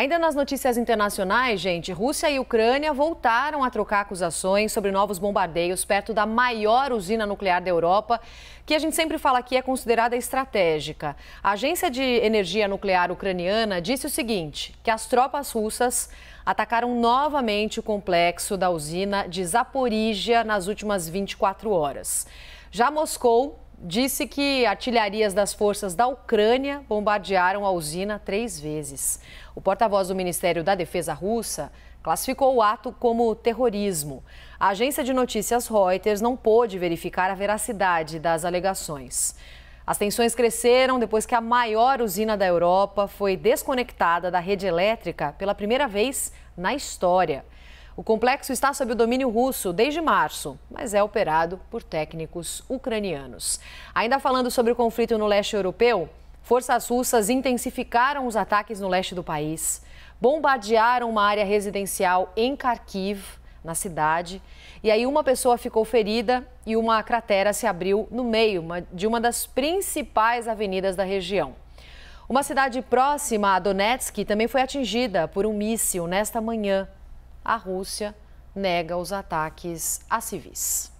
Ainda nas notícias internacionais, gente, Rússia e Ucrânia voltaram a trocar acusações sobre novos bombardeios perto da maior usina nuclear da Europa, que a gente sempre fala que é considerada estratégica. A Agência de Energia Nuclear Ucraniana disse o seguinte: que as tropas russas atacaram novamente o complexo da usina de Zaporígia nas últimas 24 horas. Já Moscou disse que artilharias das forças da Ucrânia bombardearam a usina três vezes. O porta-voz do Ministério da Defesa russa classificou o ato como terrorismo. A agência de notícias Reuters não pôde verificar a veracidade das alegações. As tensões cresceram depois que a maior usina da Europa foi desconectada da rede elétrica pela primeira vez na história. O complexo está sob o domínio russo desde março, mas é operado por técnicos ucranianos. Ainda falando sobre o conflito no leste europeu, forças russas intensificaram os ataques no leste do país, bombardearam uma área residencial em Kharkiv, na cidade, e aí uma pessoa ficou ferida e uma cratera se abriu no meio de uma das principais avenidas da região. Uma cidade próxima a Donetsk também foi atingida por um míssil nesta manhã a Rússia nega os ataques a civis.